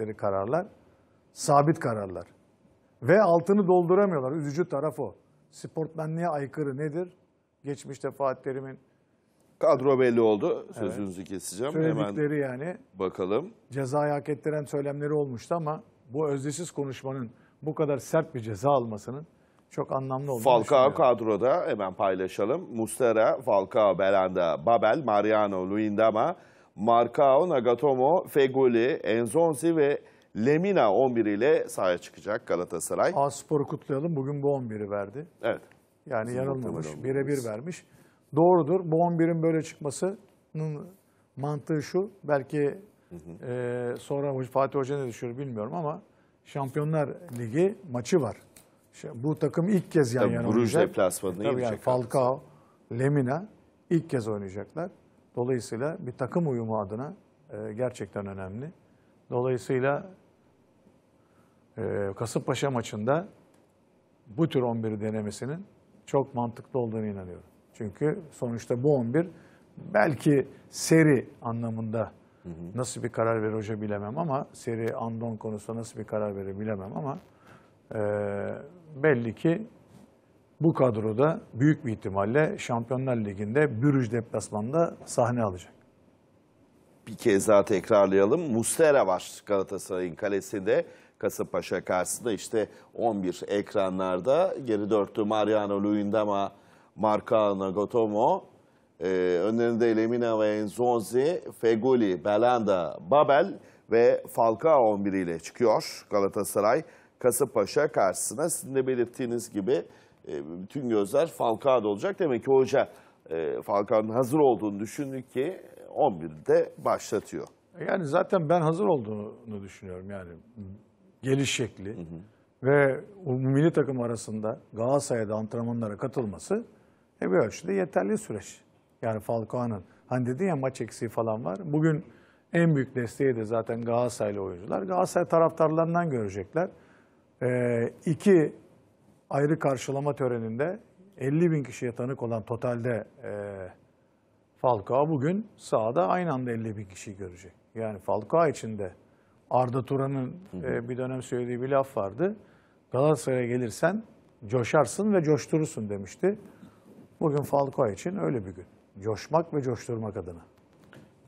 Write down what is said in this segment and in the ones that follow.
verdikleri kararlar sabit kararlar. Ve altını dolduramıyorlar. Üzücü taraf o. Sportmenliğe aykırı nedir? Geçmişte Fatih Terim'in Kadro belli oldu. Sözünüzü evet. keseceğim. Söyledikleri Hemen yani. Bakalım. Cezayı hak ettiren söylemleri olmuştu ama bu özdesiz konuşmanın bu kadar sert bir ceza almasının çok anlamlı oldu. Falcao kadroda hemen paylaşalım. Mustera, Falcao, Belanda, Babel, Mariano, Luindama, Markao, Nagatomo, Fegoli, Enzonzi ve Lemina 11 ile sahaya çıkacak Galatasaray. Aspor'u kutlayalım. Bugün bu 11'i verdi. Evet. Yani Sizin yanılmamış. Birebir vermiş. Doğrudur. Bu 11'in böyle çıkmasının mantığı şu. Belki hı hı. E, sonra Fatih Hoca ne düşünür bilmiyorum ama Şampiyonlar Ligi maçı var. Bu takım ilk kez yan Tabii yana oynayacak. Bruges deplasmanına e, yani Falcao, Lemina ilk kez oynayacaklar. Dolayısıyla bir takım uyumu adına e, gerçekten önemli. Dolayısıyla e, Kasımpaşa maçında bu tür 11'i denemesinin çok mantıklı olduğunu inanıyorum. Çünkü sonuçta bu 11 belki seri anlamında nasıl bir karar verir hoca bilemem ama seri Andon konusunda nasıl bir karar verir bilemem ama e, belli ki bu kadroda büyük bir ihtimalle Şampiyonlar Ligi'nde Bürüj deplasmanda sahne alacak. Bir kez daha tekrarlayalım. Mustera var Galatasaray'ın kalesinde. Kasımpaşa karşısında işte 11 ekranlarda geri dörtlü Mariano Luyendama, Marka Nagotomo, e, önlerinde Lemina ve Enzonzi, Feguli, Belanda, Babel ve Falcao 11 ile çıkıyor Galatasaray. Kasımpaşa karşısına sizin de belirttiğiniz gibi e, bütün gözler Falcao'da olacak. Demek ki hoca e, Falcao'nun hazır olduğunu düşündü ki 11'de başlatıyor. Yani zaten ben hazır olduğunu düşünüyorum yani geliş şekli hı hı. ve milli takım arasında Galatasaray'da antrenmanlara katılması e, bir ölçüde yeterli süreç. Yani Falcao'nun hani dedin ya maç eksiği falan var. Bugün en büyük desteği de zaten Galatasaraylı oyuncular. Galatasaray taraftarlarından görecekler. Ee, iki ayrı karşılama töreninde 50 bin kişiye tanık olan totalde e, Falcao bugün sahada aynı anda 50 bin kişiyi görecek. Yani Falcao içinde Arda Turan'ın e, bir dönem söylediği bir laf vardı. Galatasaray'a gelirsen coşarsın ve coşturursun demişti. Bugün Falcao için öyle bir gün. Coşmak ve coşturmak adına.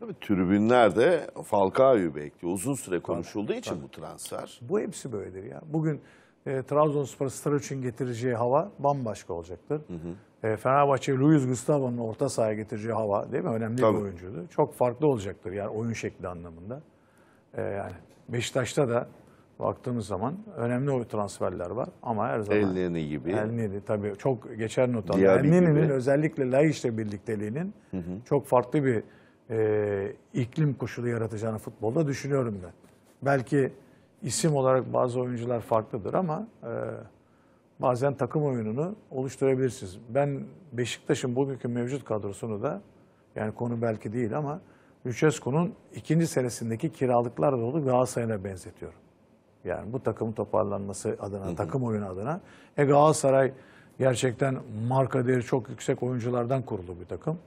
Tabii tribünler de Falcao'yu bekliyor. Uzun süre konuşulduğu tabii, için tabii. bu transfer. Bu hepsi böyledir ya. Bugün e, Trabzonspor Strauch'un getireceği hava bambaşka olacaktır. Hı hı. E, Fenerbahçe Luis Gustavo'nun orta sahaya getireceği hava değil mi? Önemli Tabii. bir oyuncuydu. Çok farklı olacaktır yani oyun şekli anlamında. E, yani Beşiktaş'ta da baktığımız zaman önemli transferler var ama her zaman Elneni gibi. Elneni tabii çok geçer not aldım. Elneni'nin özellikle Laiç'le birlikteliğinin hı hı. çok farklı bir e, iklim koşulu yaratacağını futbolda düşünüyorum ben. Belki isim olarak bazı oyuncular farklıdır ama e, bazen takım oyununu oluşturabilirsiniz. Ben Beşiktaş'ın bugünkü mevcut kadrosunu da yani konu belki değil ama Lucescu'nun ikinci senesindeki kiralıklar dolu Galatasaray'a benzetiyorum. Yani bu takımın toparlanması adına, hı hı. takım oyunu adına. E Galatasaray gerçekten marka değeri çok yüksek oyunculardan kurulu bir takım.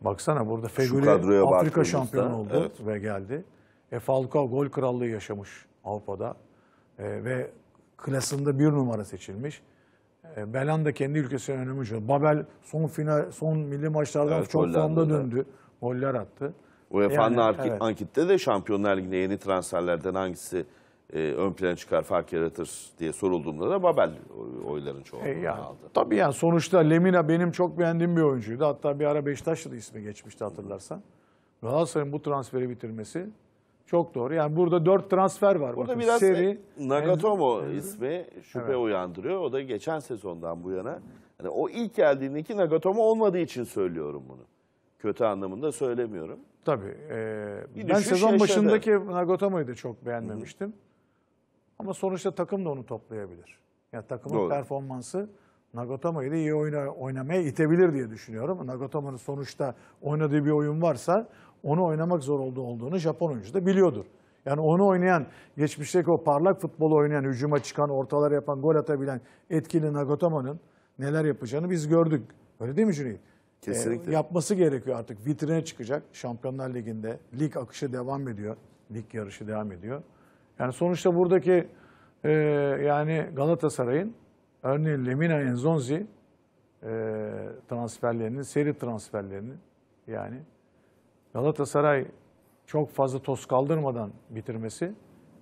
Baksana burada Fegüli Afrika şampiyonu oldu evet. ve geldi. E Falcao gol krallığı yaşamış. Avrupa'da e, ve klasında bir numara seçilmiş. E, da kendi ülkesine önemli. Babel son final son milli maçlardan evet, çok formda döndü. Goller attı. UEFA'nın yani, evet. ankette de Şampiyonlar Ligi'ne yeni transferlerden hangisi e, ön plana çıkar, fark yaratır diye sorulduğunda da Babel oyların çoğunluğunu e yani, aldı. Tabii yani sonuçta Lemina benim çok beğendiğim bir oyuncuydu. Hatta bir ara Beşiktaş'ta da ismi geçmişti hatırlarsan. Galatasaray'ın bu transferi bitirmesi çok doğru. Yani burada dört transfer var. Burada biraz seri, Nagatomo en... ismi şüphe evet. uyandırıyor. O da geçen sezondan bu yana. Yani o ilk geldiğindeki Nagatomo olmadığı için söylüyorum bunu. Kötü anlamında söylemiyorum. Tabii. E, Bir ben sezon yaşadı. başındaki Nagatomo'yu da çok beğenmemiştim. Hı. Ama sonuçta takım da onu toplayabilir. Yani takımın Doğru. performansı Nagatomo'yu da iyi oyna, oynamaya itebilir diye düşünüyorum. Nagatomo'nun sonuçta oynadığı bir oyun varsa onu oynamak zor olduğu olduğunu Japon oyuncu da biliyordur. Yani onu oynayan, geçmişteki o parlak futbolu oynayan, hücuma çıkan, ortalara yapan, gol atabilen etkili Nagatomo'nun neler yapacağını biz gördük. Öyle değil mi Cüneyt? Ee, Kesinlikle. E, yapması gerekiyor artık. Vitrine çıkacak. Şampiyonlar Ligi'nde lig akışı devam ediyor. Lig yarışı devam ediyor. Yani sonuçta buradaki e, yani Galatasaray'ın örneğin Lemina Enzonzi e, transferlerinin, seri transferlerinin yani Galatasaray çok fazla toz kaldırmadan bitirmesi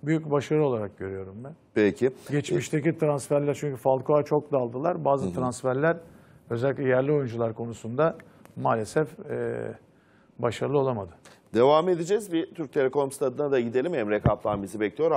büyük başarı olarak görüyorum ben. Peki. Geçmişteki e- transferler çünkü Falcao'ya çok daldılar. Bazı Hı-hı. transferler özellikle yerli oyuncular konusunda maalesef e, başarılı olamadı. Devam edeceğiz. Bir Türk Telekom stadına da gidelim. Emre Kaplan bizi bekliyor.